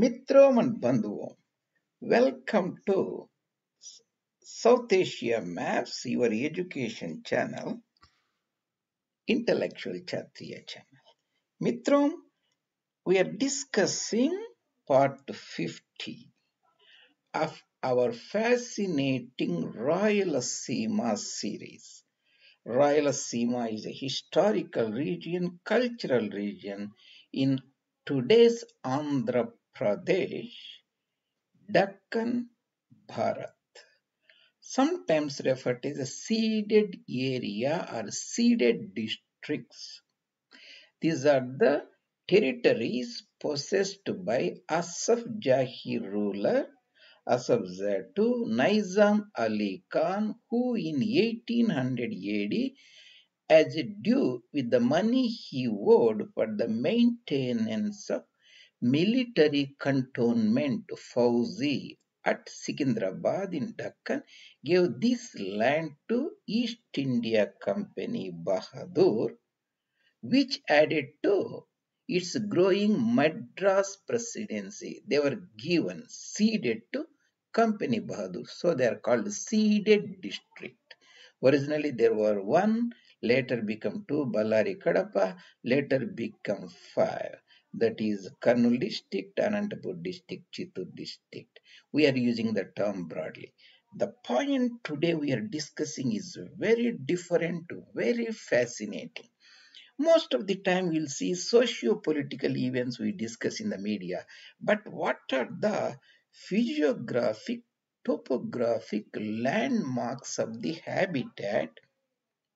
मित्रों and बंधुओं welcome to south asia maps your education channel intellectual chatriya channel mitrom we are discussing part 50 of our fascinating rayalaseema series rayalaseema is a historical region cultural region in today's andhra Pradesh, Deccan, Bharat. Sometimes referred to as a seeded area or seeded districts. These are the territories possessed by Asaf Jahi ruler Asaf Zatu Nizam Ali Khan who in 1800 AD as due with the money he owed for the maintenance of military cantonment Fauzi at Sikindrabad in Deccan gave this land to East India Company Bahadur which added to its growing Madras presidency. They were given, ceded to Company Bahadur. So they are called ceded district. Originally there were one, later become two, Ballari Kadapa, later become five that is Karnal district, Anantapur district, Chittur district. We are using the term broadly. The point today we are discussing is very different, very fascinating. Most of the time we'll see socio-political events we discuss in the media, but what are the physiographic, topographic landmarks of the habitat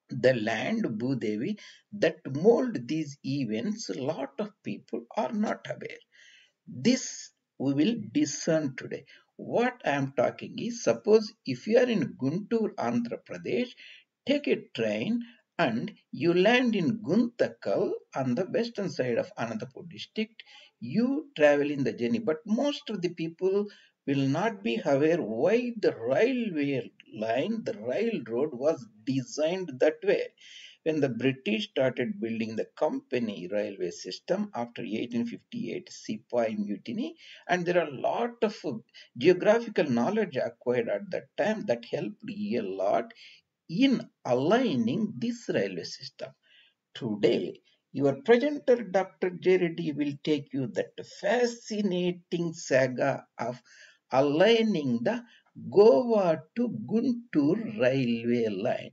the land Bhudevi that mold these events, a lot of people are not aware. This we will discern today. What I am talking is, suppose if you are in Guntur, Andhra Pradesh, take a train and you land in Guntakal on the western side of Anantapur district. You travel in the journey, but most of the people will not be aware why the railway line, the railroad was designed that way. When the British started building the company railway system after 1858 Sepoy Mutiny, and there are a lot of geographical knowledge acquired at that time that helped a lot in aligning this railway system. Today, your presenter, Dr. J.D., will take you that fascinating saga of aligning the Goa to Guntur railway line,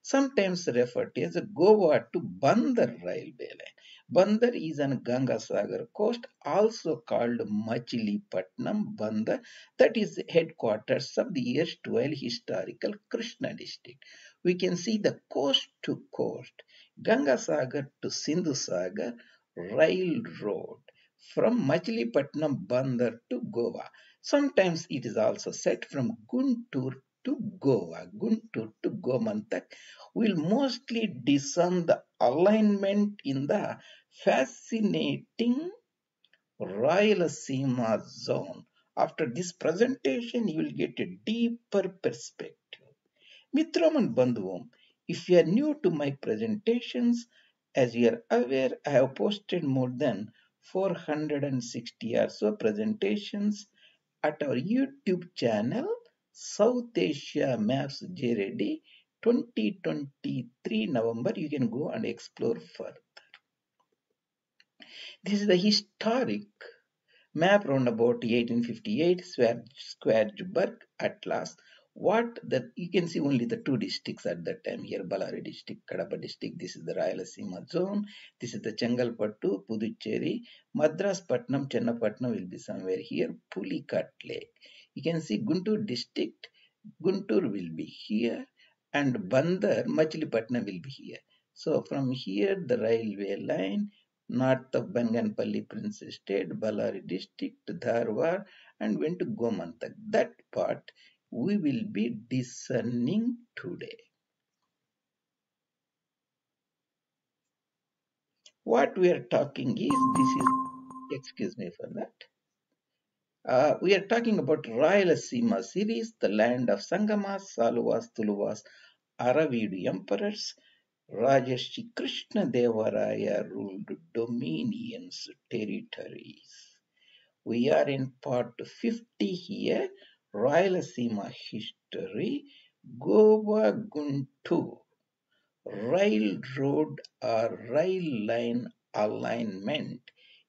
sometimes referred to as Goa to Bandar railway line. Bandar is on Ganga Sagar coast, also called Machilipatnam Bandar, that is headquarters of the erstwhile historical Krishna district. We can see the coast to coast, Ganga Sagar to Sindhu Sagar railroad from Machilipatnam Bandar to Goa. Sometimes it is also said from Guntur to Goa, Guntur to Gomantak. will mostly discern the alignment in the fascinating Sima zone. After this presentation, you will get a deeper perspective. Mitram and Bandhuvam, if you are new to my presentations, as you are aware, I have posted more than 460 or so presentations at our YouTube channel South Asia Maps JRD 2023 November. You can go and explore further. This is the historic map round about 1858 Square, Square Juberg Atlas what that you can see only the two districts at that time here Ballari district Kadapa district this is the Rayalaseema zone this is the Chengalpattu Puducherry Madras Patnam Chennapatnam will be somewhere here Pulikat Lake you can see Guntur district Guntur will be here and Bandar Machilipatnam will be here so from here the railway line north of Banganpalli Prince State Ballari district Dharwar and went to Gomantak. that part we will be discerning today. What we are talking is, this is, excuse me for that. Uh, we are talking about Rayalaseema series, the land of Sangamas, Saluvas, Tuluvas, Aravidu emperors. Rajashri Krishna Devaraya ruled dominions, territories. We are in part 50 here. Rayalaseema history, Goa Guntur railroad or rail line alignment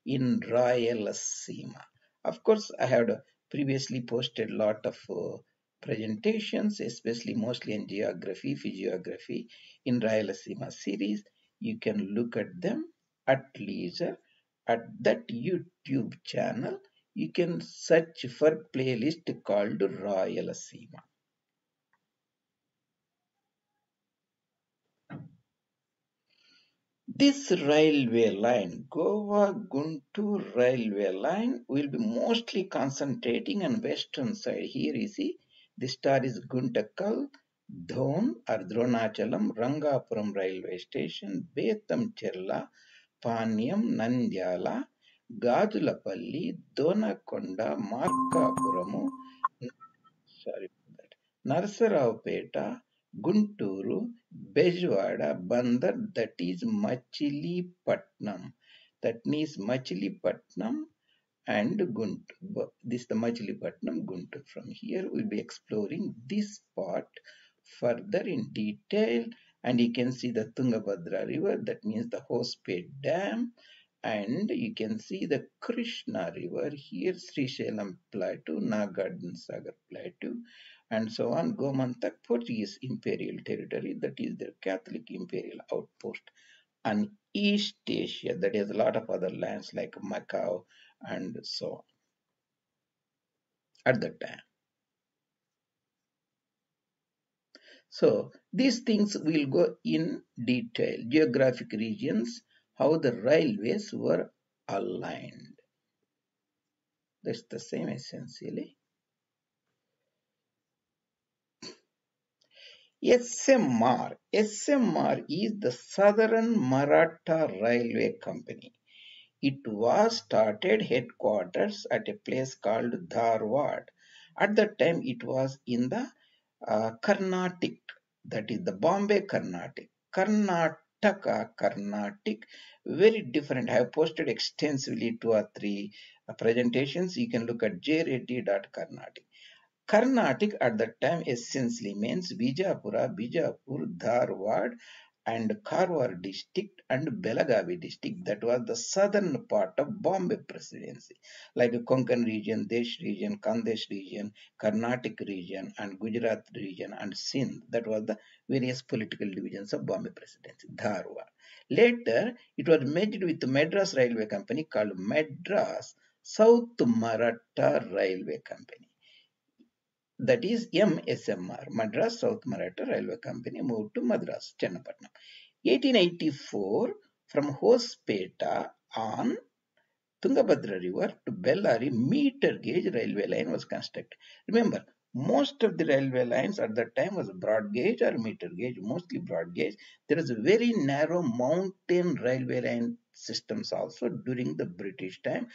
in Rayalaseema. Of course, I had previously posted lot of uh, presentations, especially mostly in geography, physiography in Rayalaseema series. You can look at them at leisure at that YouTube channel you can search for playlist called "Royal Royalaseema. This railway line, Goa Guntur railway line, will be mostly concentrating on western side. Here you see, the star is Guntakal, Dhon Ardronachalam, Rangapuram railway station, Betham Cherla, Panyam, Nandyala, Gajulapalli Donakonda Markapuram sorry Narasaraopet Guntur Bezawada Bandar that is Machilipatnam that means Machilipatnam and Guntur. This is the Machilipatnam Guntur. From here we'll be exploring this part further in detail and you can see the Tungabhadra river that means the Hospet dam and you can see the Krishna river here Sri Srisailam plateau Nagarjan Sagar plateau and so on Gomantak Portuguese imperial territory that is their Catholic imperial outpost and East Asia that is a lot of other lands like Macau and so on at that time so these things will go in detail geographic regions how the railways were aligned. That's the same essentially. SMR. SMR is the Southern Maratha Railway Company. It was started headquarters at a place called Dharwad. At that time, it was in the uh, Carnatic, that is the Bombay Carnatic. Karnat Karnataka, very different. I have posted extensively two or three uh, presentations. You can look at jreddy.carnatic. Karnatic at that time essentially means Bijapura, Bijapur, Dharwad and Karwar district and Belagavi district. That was the southern part of Bombay Presidency, like Konkan region, Desh region, Kandesh region, Karnataka region, and Gujarat region, and Sindh. That was the various political divisions of Bombay Presidency, Dharwar. Later, it was merged with Madras Railway Company called Madras South Maratha Railway Company that is MSMR, Madras South Maratha Railway Company moved to Madras, Chennapatnam. 1884, from Hospeta on Tungabhadra River to Bellary, meter gauge railway line was constructed. Remember, most of the railway lines at that time was broad gauge or meter gauge, mostly broad gauge. There was a very narrow mountain railway line systems also during the British time,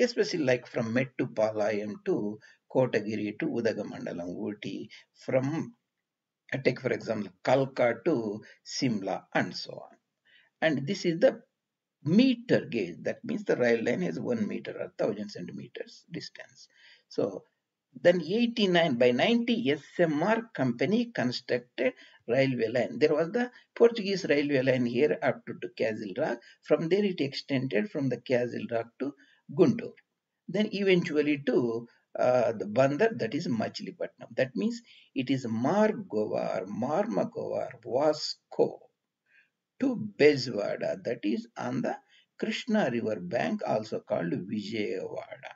especially like from Met to Palayam to Kotagiri to Udagamandalam, Ooty, from, uh, take for example, Kalka to Simla and so on. And this is the meter gauge. That means the rail line is 1 meter or 1000 centimeters distance. So then 89 by 90 SMR company constructed railway line. There was the Portuguese railway line here up to, to Castle Rock. From there it extended from the Castle Rock to Guntur. Then eventually to uh, the bandar that is Machilipatnam. That means it is Margovar, Marmagovar, Vasco to Bezwada that is on the Krishna river bank also called Vijayawada.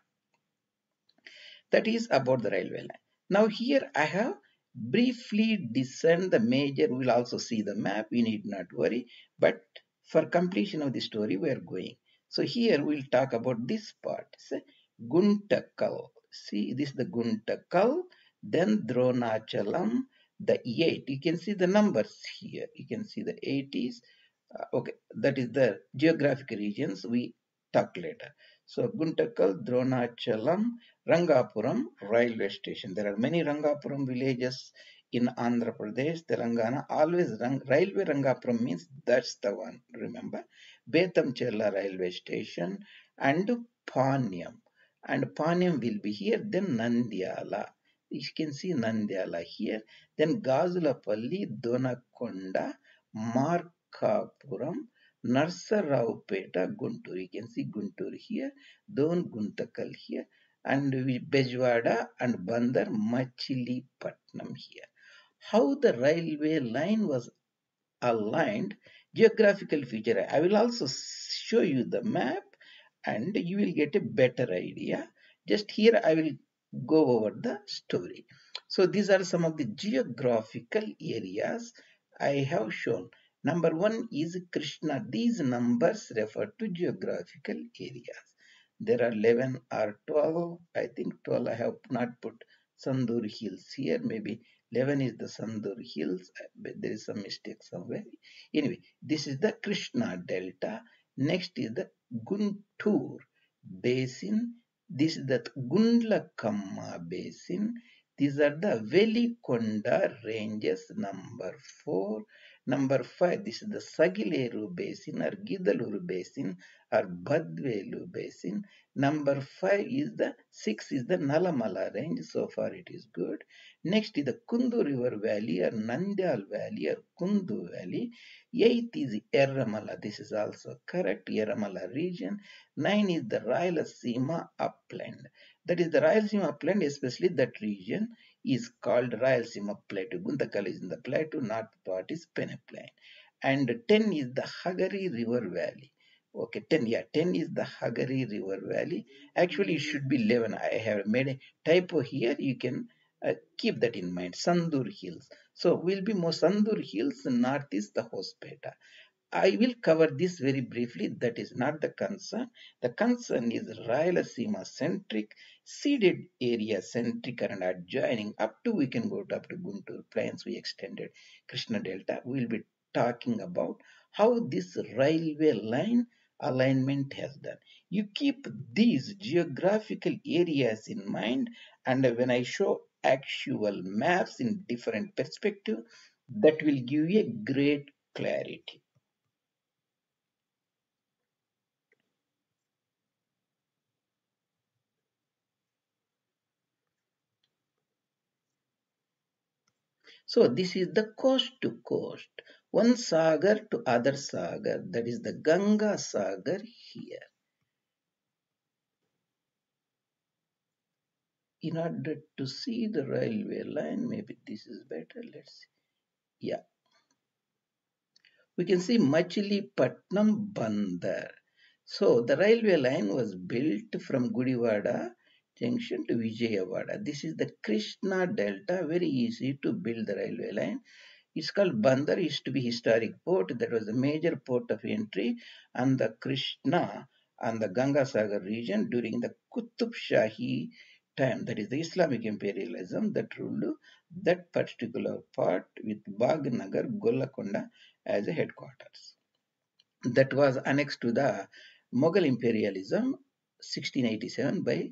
That is about the railway line. Now here I have briefly descend the major we'll also see the map you need not worry but for completion of the story we are going so here we'll talk about this part it's guntakal See, this is the Guntakal, then Dronachalam, the 8. You can see the numbers here. You can see the 80s. Uh, okay, that is the geographic regions we talk later. So Guntakal, Dronachalam, Rangapuram railway station. There are many Rangapuram villages in Andhra Pradesh, Telangana. Always Rang railway Rangapuram means that's the one, remember. Betamchella railway station and Panyam and Panam will be here, then Nandiala, You can see Nandiala here, then Gazulapalli, Donakonda, Markapuram, Narsaraupeta, Guntur. You can see Guntur here, Don Guntakal here, and Bejwada and Bandar Machili, Patnam here. How the railway line was aligned, geographical feature. I will also show you the map and you will get a better idea. Just here I will go over the story. So these are some of the geographical areas I have shown. Number one is Krishna. These numbers refer to geographical areas. There are 11 or 12. I think 12 I have not put Sandur Hills here. Maybe 11 is the Sandur Hills. There is some mistake somewhere. Anyway, this is the Krishna Delta. Next is the Guntur basin, this is the Gundlakamma basin, these are the Velikonda ranges number 4 Number five, this is the Sagileru Basin or Gidaluru Basin or Badvelu Basin. Number five is the, six is the Nalamala Range. So far it is good. Next is the Kundu River Valley or Nandyal Valley or Kundu Valley. Eight is Erramala. This is also correct. Erramala region. Nine is the Rayalaseema Upland. That is the Rayalaseema Upland, especially that region is called Rayalaseema Plateau. Guntakal is in the plateau, north part is peneplain. And 10 is the Hagari River Valley. Okay, 10, yeah, 10 is the Hagari River Valley. Actually, it should be 11. I have made a typo here. You can uh, keep that in mind. Sandur Hills. So, will be more Sandur Hills, north is the Hospeta. I will cover this very briefly. That is not the concern. The concern is Rayalaseema centric, seeded area centric and adjoining up to we can go to up to Guntur Plains. We extended Krishna Delta. We will be talking about how this railway line alignment has done. You keep these geographical areas in mind and when I show actual maps in different perspective that will give you a great clarity. So this is the coast to coast, one sagar to other sagar, that is the Ganga sagar here. In order to see the railway line, maybe this is better, let's see. Yeah. We can see Machili Patnam Bandar. So the railway line was built from Gudivada junction to Vijayawada. This is the Krishna Delta, very easy to build the railway line. It's called Bandar, used to be historic port. That was the major port of entry and the Krishna and the Ganga Sagar region during the Qutub Shahi time. That is the Islamic imperialism that ruled that particular part with Bhagnagar, Golakonda as a headquarters. That was annexed to the Mughal imperialism 1687 by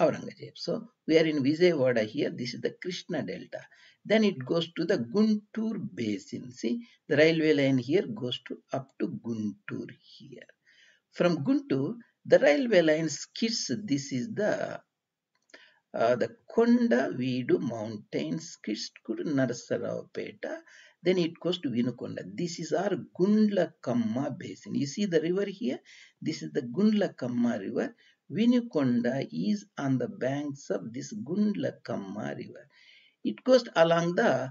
Aurangzeb. So we are in Vijayawada here. This is the Krishna Delta. Then it goes to the Guntur Basin. See, the railway line here goes to up to Guntur here. From Guntur, the railway line skids. This is the uh, the Kondaveedu mountain skids to Narsaraopeta. Then it goes to Vinukonda. This is our Gundlakamma Basin. You see the river here? This is the Gundlakamma River Vinukonda is on the banks of this Gundlakamma river. It goes along the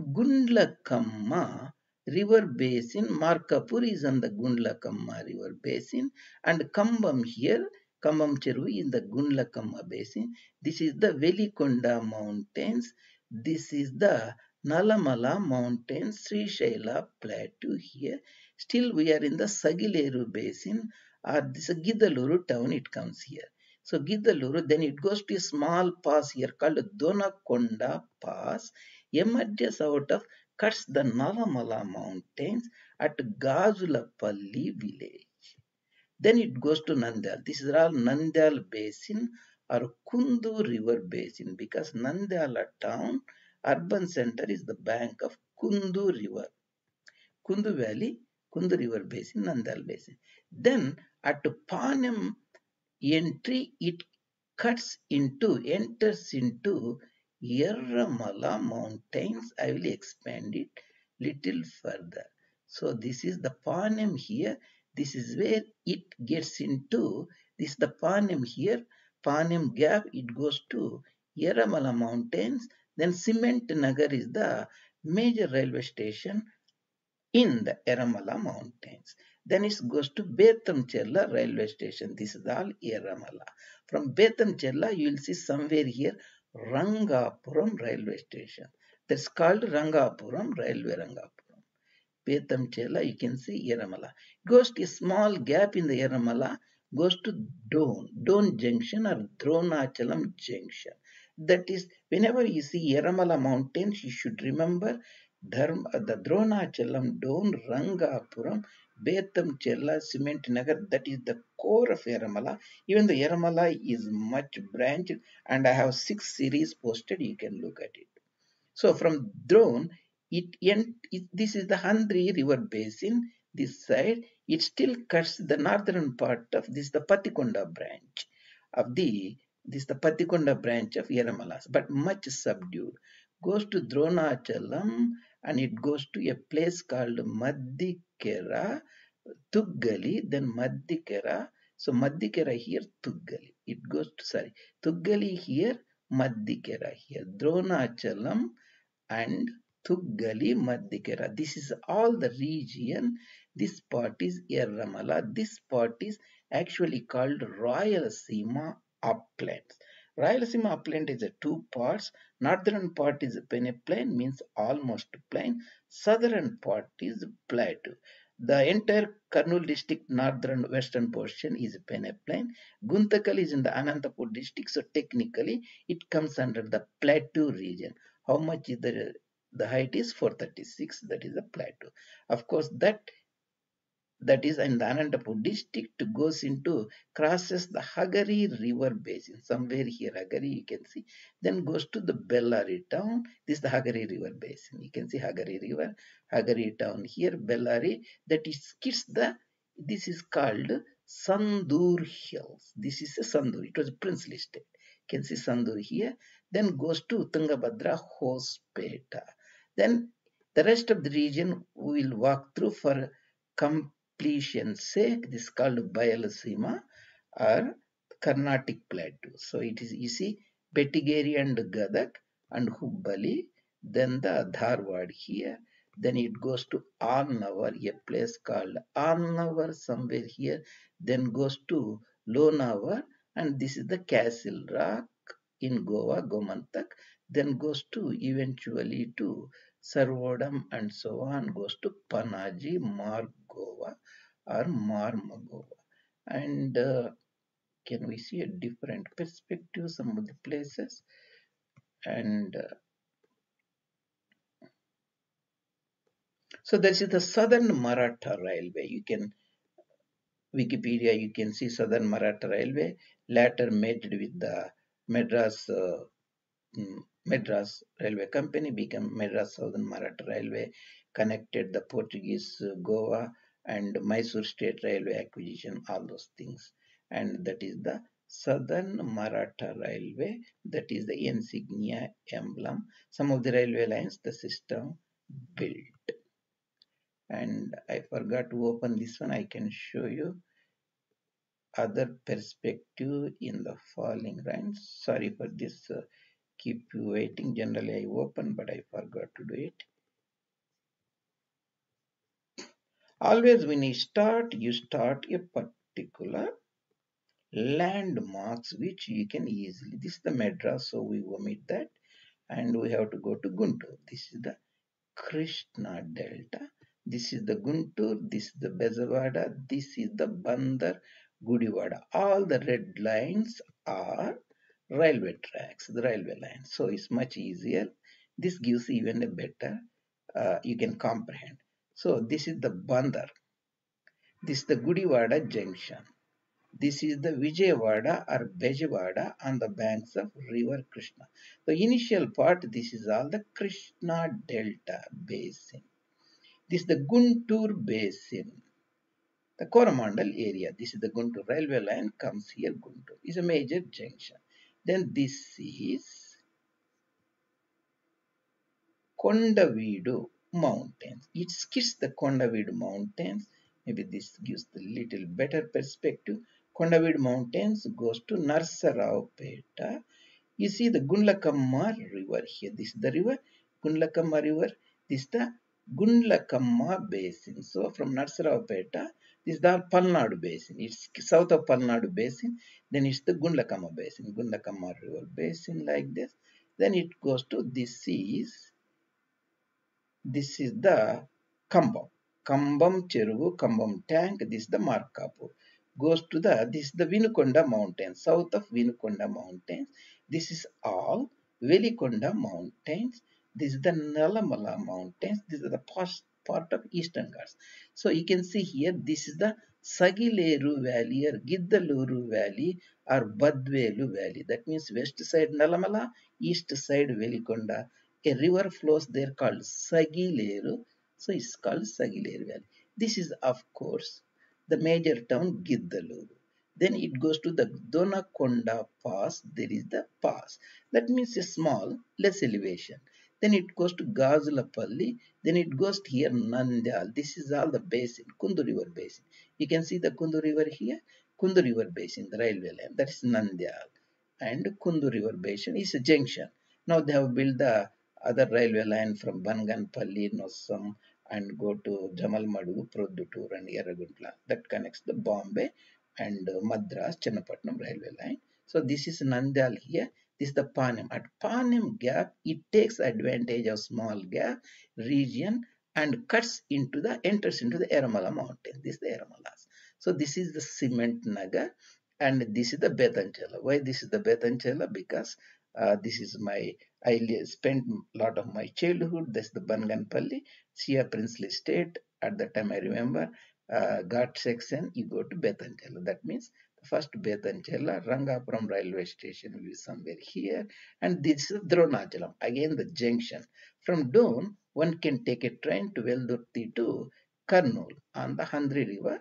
Gundlakamma river basin. Markapur is on the Gundlakamma river basin and Kambam here, Kambam Cheru is the Gundlakamma basin. This is the Velikonda mountains. This is the Nalamala mountains, Sri Shaila plateau here. Still we are in the Sagileru basin uh, or this Giddaluru town, it comes here. So Giddaluru, then it goes to a small pass here called Donakonda Pass, emerges out of, cuts the Nalamala mountains at Gazulapalli village. Then it goes to Nandal. This is all Nandal basin or Kundu river basin because Nandala town, urban center is the bank of Kundu river. Kundu valley, Kundu river basin, Nandal basin. Then at Panem entry, it cuts into, enters into Yerramala mountains. I will expand it little further. So this is the Panem here. This is where it gets into. This is the Panem here. Panem Gap, it goes to Yerramala mountains. Then Cement Nagar is the major railway station in the Eramala mountains. Then it goes to Bethamchella railway station. This is all Yeramala. From Bethamchella, you will see somewhere here Rangapuram railway station. That's called Rangapuram railway Rangapuram. Bethamchella, you can see Yeramala. Goes to a small gap in the Yeramala, goes to Don, Don junction or Dronachalam junction. That is, whenever you see Yeramala mountains, you should remember Dharma, the Dronachalam, Don, Rangapuram, Betham Chella Cement Nagar, that is the core of Yaramala. Even the Yaramala is much branched and I have six series posted, you can look at it. So from Drone, it, it this is the Handri river basin, this side, it still cuts the northern part of this, the Patikonda branch of the, this the Patikonda branch of Yaramalas, but much subdued. Goes to Dronachalam and it goes to a place called Maddi Kera, Tuggali, then Madhikera. So Madhikera here, Tuggali. It goes to, sorry, Tuggali here, Madhikera here. Dronachalam and Tuggali Madhikera. This is all the region. This part is Ramala. This part is actually called Royal Sima uplands. Rayalaseema upland is a two parts. Northern part is peneplain means almost plain. Southern part is plateau. The entire Kurnool district northern western portion is peneplain. Guntakal is in the Anantapur district, so technically it comes under the plateau region. How much is the the height is 436 that is a plateau of course that that is in the Anandapur district goes into, crosses the Hagari river basin, somewhere here Hagari you can see, then goes to the Bellary town, this is the Hagari river basin, you can see Hagari river, Hagari town here, Bellary, that is skits the, this is called Sandur Hills, this is a Sandur, it was a princely state, you can see Sandur here, then goes to Tungabhadra Hospeta, then the rest of the region we will walk through for com depletion sake, this called Bialysema or Carnatic Plateau. So it is, you see, Betigeri and Gadak and Hubbali, then the Dharwad here, then it goes to Annavar, a place called Annavar somewhere here, then goes to Lonavar, and this is the Castle Rock in Goa, Gomantak, then goes to eventually to Sarvodam and so on, goes to Panaji, Marg Magova or Marmagova. And uh, can we see a different perspective some of the places? And uh, so this is the Southern Maratha Railway. You can Wikipedia, you can see Southern Maratha Railway later merged with the Madras uh, mm, Madras Railway Company became Madras Southern Maratha Railway, connected the Portuguese uh, Goa and Mysore State Railway acquisition, all those things. And that is the Southern Maratha Railway, that is the insignia emblem. Some of the railway lines the system built. And I forgot to open this one, I can show you other perspective in the falling lines. Sorry for this, uh, keep you waiting. Generally I open, but I forgot to do it. Always when you start, you start a particular landmarks which you can easily, this is the Madras, so we omit that and we have to go to Guntur. This is the Krishna Delta. This is the Guntur, this is the Bezawada, this is the Bandar, Gudiwada. All the red lines are railway tracks, the railway lines. So it's much easier. This gives even a better, uh, you can comprehend. So this is the Bandar. This is the Gudiwada junction. This is the Vijayawada or Bejawada on the banks of River Krishna. The initial part, this is all the Krishna Delta Basin. This is the Guntur Basin. The Coromandel area, this is the Guntur railway line comes here, Guntur. is a major junction. Then this is Kondavidu mountains. It skirts the Kondavid mountains. Maybe this gives the little better perspective. Kondavid mountains goes to Narsaraopeta. You see the Gundlakamma river here. This is the river, Gundlakamma river. This is the Gundlakamma basin. So from Narsaraopeta, this is the Palnadu basin. It's south of Palnadu basin. Then it's the Gundlakamma basin, Gundlakamma river basin like this. Then it goes to this is this is the Kambam. Kambam Cheruvu, Kambam tank. This is the Markapu. Goes to the, this is the Vinukonda mountains, south of Vinukonda mountains. This is all Velikonda mountains. This is the Nalamala mountains. This is the past part of Eastern Ghats. So you can see here, this is the Sagileru Valley or Giddaluru Valley or Badvelu Valley. That means west side Nalamala, east side Velikonda, a river flows there called Sagileru. So it's called Sagileru Valley. This is of course the major town Giddaluru. Then it goes to the Donakonda Pass. There is the pass. That means a small, less elevation. Then it goes to Gazulapalli. Then it goes to here Nandal. This is all the basin, Kundu River Basin. You can see the Kundu River here. Kundu River Basin, the railway line. That is Nandal. And Kundu River Basin is a junction. Now they have built the other railway line from Banganpalli, Nossam and go to Madu, Proddutur and Yeraguntla. That connects the Bombay and Madras, Chennapatnam railway line. So this is Nandyal here. This is the Panem. At Panem gap, it takes advantage of small gap region and cuts into the, enters into the Ermala mountain. This is the Ermalas. So this is the cement naga and this is the Betanchela. Why this is the Betanchela? Because uh, this is my, I spent a lot of my childhood. That's the Banganpalli, Sia princely state. At the time I remember, uh, Ghat section, you go to Bethanchela. That means the first Bethanchela, Rangapuram railway station will be somewhere here. And this is Dronachalam, again the junction. From Don, one can take a train to Veldurthi to Karnool on the Handri river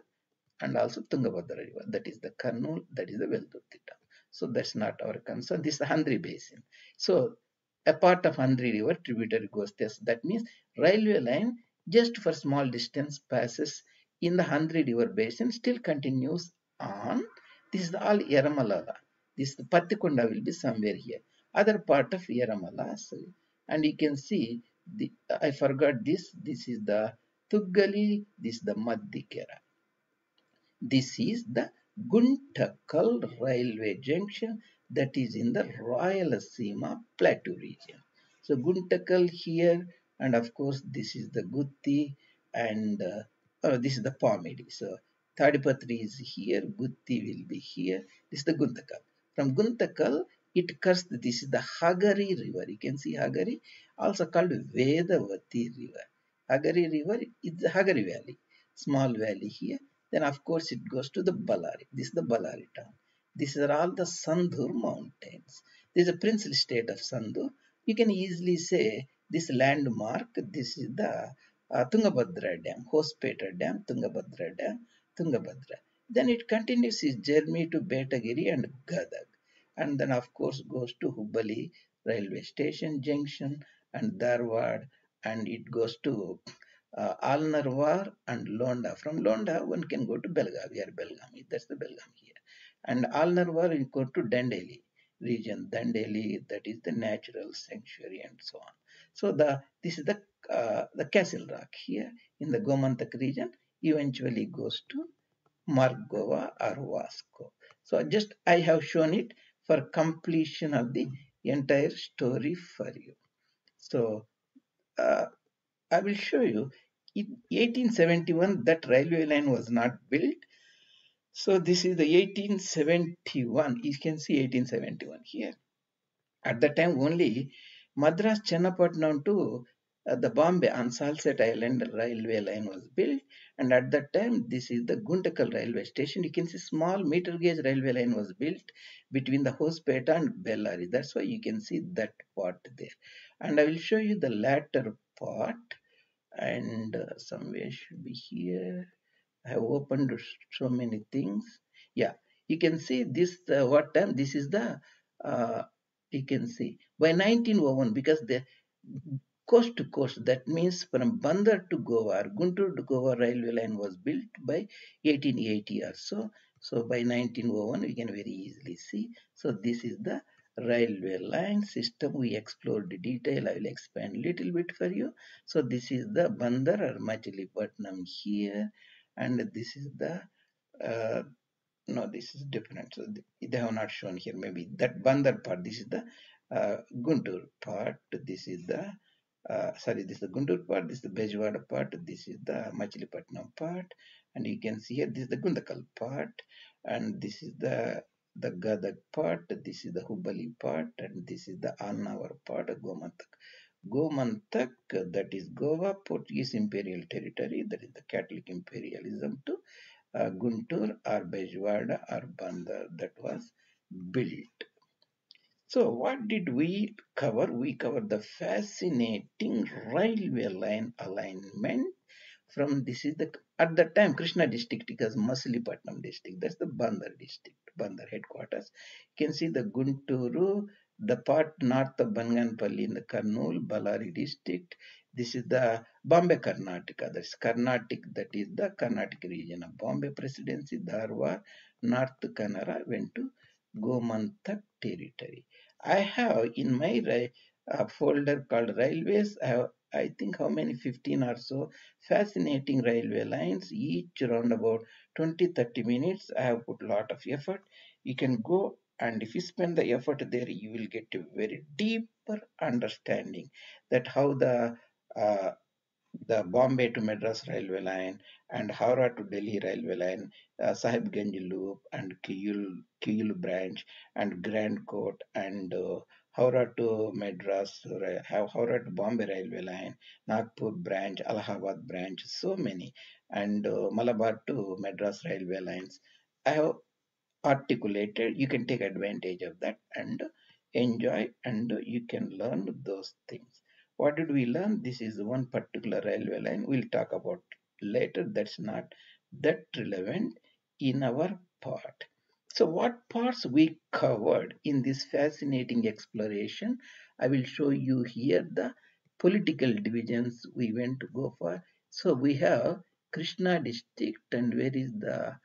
and also Tungabhadra river. That is the Karnool, that is the Veldurthi town. So that's not our concern. This is the Andhra Basin. So a part of Andhra River tributary goes there. So that means railway line just for small distance passes in the Andhra River Basin still continues on. This is all Yeramalala. This the Pattikonda will be somewhere here. Other part of Yeramala. So, and you can see, the, I forgot this. This is the Tuggali. This is the Madhikera. This is the Guntakal railway junction that is in the Rayalaseema plateau region. So Guntakal here and of course this is the Gutti and uh, oh, this is the Pomedi. So Thadipatri is here, Gutti will be here. This is the Guntakal. From Guntakal it cuts. this is the Hagari river. You can see Hagari also called Vedavati river. Hagari river is the Hagari valley. Small valley here then of course it goes to the Ballari. This is the Ballari town. These are all the Sandhur mountains. This is a princely state of Sandhur. You can easily say this landmark, this is the uh, Tungabhadra Dam, Hospeta Dam, Tungabhadra Dam, Tungabhadra. Then it continues its journey to Betagiri and Gadag. And then of course goes to Hubali railway station junction and Darwad and it goes to uh, Alnarwar and Londa. From Londa, one can go to Belgavi or Belgami. That's the Belgami here. And Alnarwar, you go to Dandeli region. Dandeli, that is the natural sanctuary and so on. So the this is the uh, the Castle Rock here in the Gomantak region. Eventually goes to Margova or Vasco. So just I have shown it for completion of the entire story for you. So uh, I will show you in 1871 that railway line was not built so this is the 1871 you can see 1871 here at the time only madras chennapatnam to uh, the Bombay on Salset Island railway line was built and at that time this is the Guntakal railway station. You can see small meter gauge railway line was built between the Hospeta and Bellary. That's why you can see that part there. And I will show you the latter part and uh, somewhere should be here I have opened so many things yeah you can see this uh, what time this is the uh, you can see by 1901 because the coast to coast that means from Bandar to Goa Guntur to Goa railway line was built by 1880 or so so by 1901 we can very easily see so this is the railway line system we explored the detail i will expand little bit for you so this is the bandar or majlipatnam here and this is the uh, no this is different so they have not shown here maybe that bandar part this is the uh, guntur part this is the uh, sorry this is the Gundur part this is the bejwada part this is the Machilipatnam part and you can see here this is the gundakal part and this is the the Gadag part, this is the Hubali part, and this is the Annavar part, Gomantak. Gomantak, that is Goa, Portuguese imperial territory, that is the Catholic imperialism to uh, Guntur or Bejwada or Bandar that was built. So what did we cover? We covered the fascinating railway line alignment from this is the at that time Krishna district is Masilipatnam district. That's the Bandar district, Bandar headquarters. You can see the Gunturu, the part north of Banganpalli in the Karnool, balari district. This is the Bombay Karnataka. That's Karnatic. That is the Karnatic region of Bombay Presidency, Darwar, North Kannada went to Gomantak territory. I have in my uh, folder called railways. I have I think how many 15 or so fascinating railway lines each around about 20 30 minutes I have put a lot of effort you can go and if you spend the effort there you will get a very deeper understanding that how the uh, the Bombay to Madras railway line and Howrah to Delhi railway line, uh, Sahib Ganj loop and Kiyul, Kiyul branch and Grand Court and uh, Howrah to Madras, Howrah to Bombay Railway Line, Nagpur branch, Allahabad branch, so many, and uh, Malabar to Madras Railway Lines. I have articulated, you can take advantage of that and enjoy and you can learn those things. What did we learn? This is one particular railway line. We'll talk about later. That's not that relevant in our part. So what parts we covered in this fascinating exploration? I will show you here the political divisions we went to go for. So we have Krishna district and where is the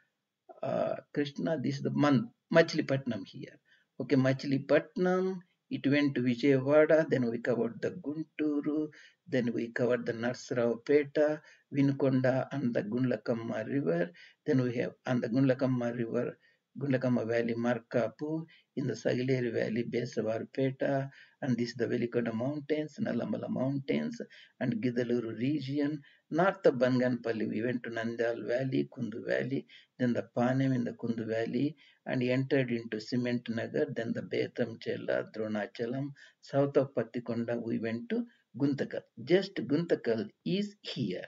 uh, Krishna, this is the month, Machilipatnam here. Okay, Machilipatnam, it went to Vijayawada, then we covered the Gunturu, then we covered the Narsaraopeta, Vinukonda and the Gunlakamma river, then we have, and the Gunlakamma river Gundakama Valley Markapu in the Sagileri Valley, Besavarpeta, and this is the Velikota Mountains, Nalamala Mountains, and Gidaluru region. North of Banganpalli, we went to Nandal Valley, Kundu Valley, then the Panem in the Kundu Valley, and entered into Cement Nagar, then the Betham Chella, Dronachalam. South of Patikonda, we went to Guntakal. Just Guntakal is here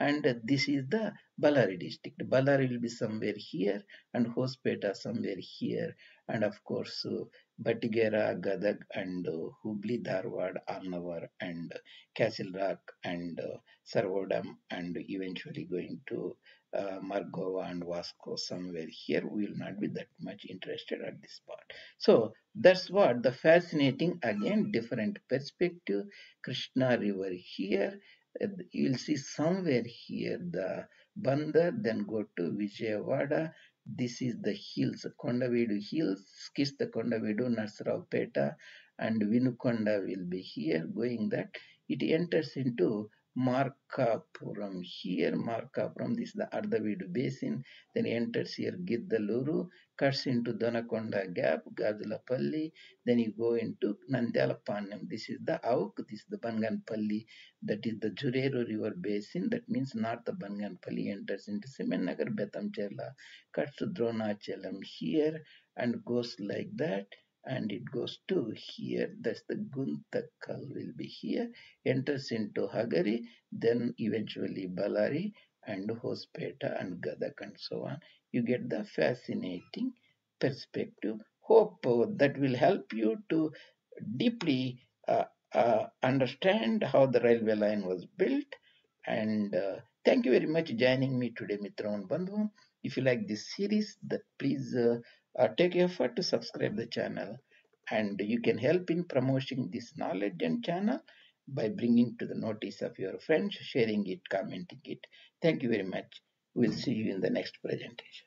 and this is the Ballari district. Ballari will be somewhere here and Hospeta somewhere here and of course uh, Batigera, Gadag and uh, Hubli, Dharwad, Arnavar and Castle Rock and uh, Sarvodam and eventually going to uh, Margova and Vasco somewhere here. We will not be that much interested at this part. So that's what the fascinating again different perspective. Krishna River here you'll see somewhere here the Bandar, then go to Vijayawada. This is the hills, Kondavidu hills, skis the Kondavedu, Peta, and Vinukonda will be here going that it enters into up from here, up from this the Ardhavidu basin, then enters here Giddaluru, cuts into Donakonda Gap, Gadulapalli, then you go into Nandyalapanam. This is the Auk, this is the Banganpalli, that is the Jurero River basin, that means north Bangan Banganpalli enters into Semenagar Betamcherla, cuts to Dronachalam here and goes like that and it goes to here that's the Guntakal will be here enters into Hagari then eventually Ballari and Hospeta and Gadak and so on you get the fascinating perspective hope uh, that will help you to deeply uh, uh, understand how the railway line was built and uh, thank you very much joining me today Mitron Bandhu if you like this series that please uh, uh, take effort to subscribe the channel and you can help in promoting this knowledge and channel by bringing to the notice of your friends sharing it commenting it thank you very much we'll see you in the next presentation